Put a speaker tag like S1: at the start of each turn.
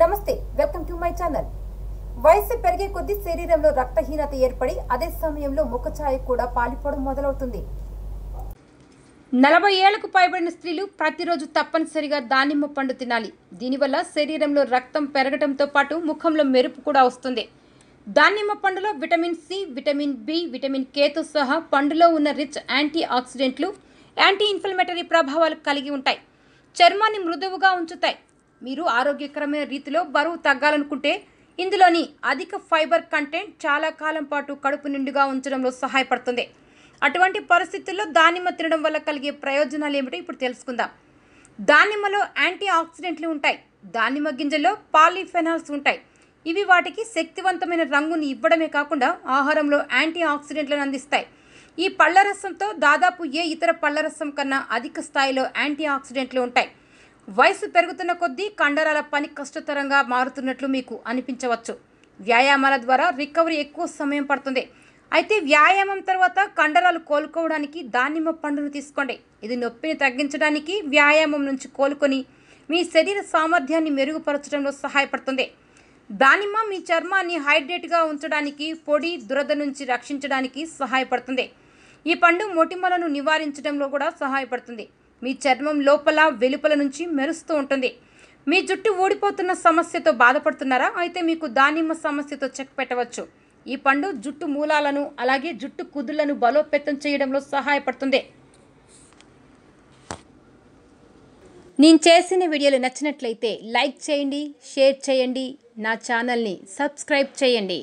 S1: నమస్తే welcome to my channel వయసు పెరిగే కొద్దీ శరీరంలో రక్తహీనత ఏర్పడి అదే సమయంలో ముఖ ఛాయ కూడా పాలిపోవడం మొదలవుతుంది నలభై ఏళ్లకు పైబడిన స్త్రీలు ప్రతిరోజు తప్పనిసరిగా దానిమ్మ పండు తినాలి దీనివల్ల శరీరంలో రక్తం పెరగడంతో పాటు ముఖంలో మెరుపు కూడా వస్తుంది దానిమ్మ పండులో vitamin C vitamin B vitamin కేతో సహా పండులో ఉన్న రిచ్ యాంటీ ఆక్సిడెంట్లు యాంటీ ఇన్ఫ్లమేటరీ ప్రభావాలు కలిగి ఉంటాయి చర్మాన్ని మృదువుగా ఉంచుతాయి మీరు ఆరోగ్యకరమైన రీతిలో బరువు తగ్గాలనుకుంటే ఇందులోని అధిక ఫైబర్ కంటెంట్ చాలా కాలం పాటు కడుపు నిండుగా ఉంచడంలో సహాయపడుతుంది అటువంటి పరిస్థితుల్లో దానిమ్మ తినడం వల్ల కలిగే ప్రయోజనాలు ఏమిటో ఇప్పుడు తెలుసుకుందాం దానిమ్మలో యాంటీ ఆక్సిడెంట్లు ఉంటాయి దానిమ్మ గింజల్లో పాలిఫెనాల్స్ ఉంటాయి ఇవి వాటికి శక్తివంతమైన రంగుని ఇవ్వడమే కాకుండా ఆహారంలో యాంటీ ఆక్సిడెంట్లను అందిస్తాయి ఈ పళ్ళ రసంతో దాదాపు ఏ ఇతర పళ్ళ రసం కన్నా అధిక స్థాయిలో యాంటీ ఆక్సిడెంట్లు ఉంటాయి వయసు పెరుగుతున్న కొద్దీ కండరాల పని కష్టతరంగా మారుతున్నట్లు మీకు అనిపించవచ్చు వ్యాయామాల ద్వారా రికవరీ ఎక్కువ సమయం పడుతుంది అయితే వ్యాయామం తర్వాత కండరాలు కోలుకోవడానికి దానిమ్మ పండును తీసుకోండి ఇది నొప్పిని తగ్గించడానికి వ్యాయామం నుంచి కోలుకొని మీ శరీర సామర్థ్యాన్ని మెరుగుపరచడంలో సహాయపడుతుంది దానిమ్మ మీ చర్మాన్ని హైడ్రేట్గా ఉంచడానికి పొడి దురద నుంచి రక్షించడానికి సహాయపడుతుంది ఈ పండు మొటిమలను నివారించడంలో కూడా సహాయపడుతుంది మీ చర్మం లోపల వెలుపల నుంచి మెరుస్తూ ఉంటుంది మీ జుట్టు ఊడిపోతున్న సమస్యతో బాధపడుతున్నారా అయితే మీకు దానిమ్మ సమస్యతో చెక్ పెట్టవచ్చు ఈ పండు జుట్టు మూలాలను అలాగే జుట్టు కుదులను బలోపేతం చేయడంలో సహాయపడుతుంది నేను చేసిన వీడియోలు నచ్చినట్లయితే లైక్ చేయండి షేర్ చేయండి నా ఛానల్ని సబ్స్క్రైబ్ చేయండి